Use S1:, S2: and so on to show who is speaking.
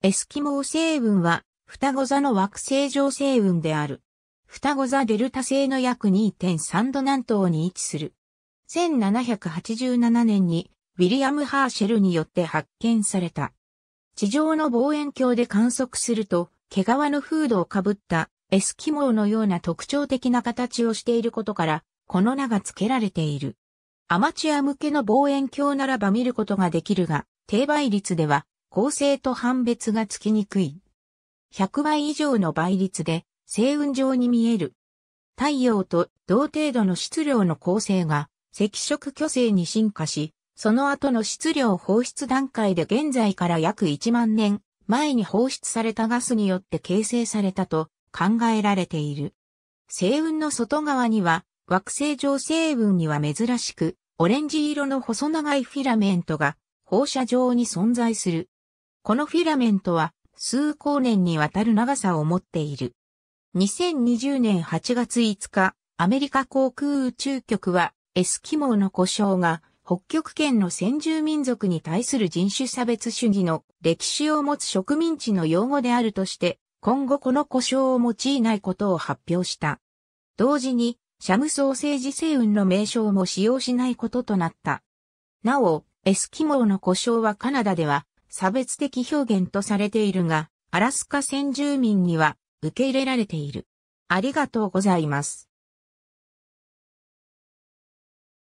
S1: エスキモ
S2: ー星雲は、双子座の惑星上星雲である。双子座デルタ星の約2.3度南東に位置する。1787年に、ウィリアム・ハーシェルによって発見された。地上の望遠鏡で観測すると、毛皮のフードをかぶったエスキモーのような特徴的な形をしていることから、この名が付けられている。アマチュア向けの望遠鏡ならば見ることができるが、低倍率では構成と判別がつきにくい。100倍以上の倍率で、星雲状に見える。太陽と同程度の質量の構成が赤色巨星に進化し、その後の質量放出段階で現在から約1万年前に放出されたガスによって形成されたと考えられている。星雲の外側には惑星上星雲には珍しくオレンジ色の細長いフィラメントが放射状に存在する。このフィラメントは数光年にわたる長さを持っている。2020年8月5日、アメリカ航空宇宙局はエスキモーの故障が北極圏の先住民族に対する人種差別主義の歴史を持つ植民地の用語であるとして、今後この故障を用いないことを発表した。同時に、シャムソーセージ星雲の名称も使用しないこととなった。なお、エスキモーの故障はカナダでは差別的表現とされているが、アラスカ先住民には受け入れられている。ありがとうございます。